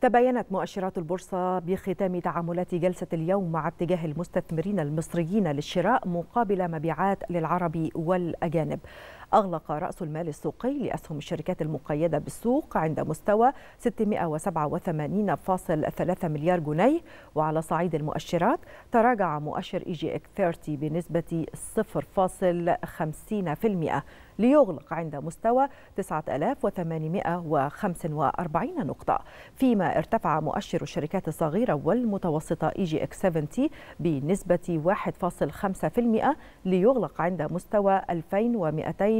تباينت مؤشرات البورصة بختام تعاملات جلسة اليوم مع اتجاه المستثمرين المصريين للشراء مقابل مبيعات للعرب والأجانب أغلق رأس المال السوقي لأسهم الشركات المقيدة بالسوق عند مستوى 687.3 مليار جنيه وعلى صعيد المؤشرات تراجع مؤشر إي جي إك 30 بنسبة 0.50% ليغلق عند مستوى 9845 نقطة فيما ارتفع مؤشر الشركات الصغيرة والمتوسطة إي جي إك 70 بنسبة 1.5% ليغلق عند مستوى 2200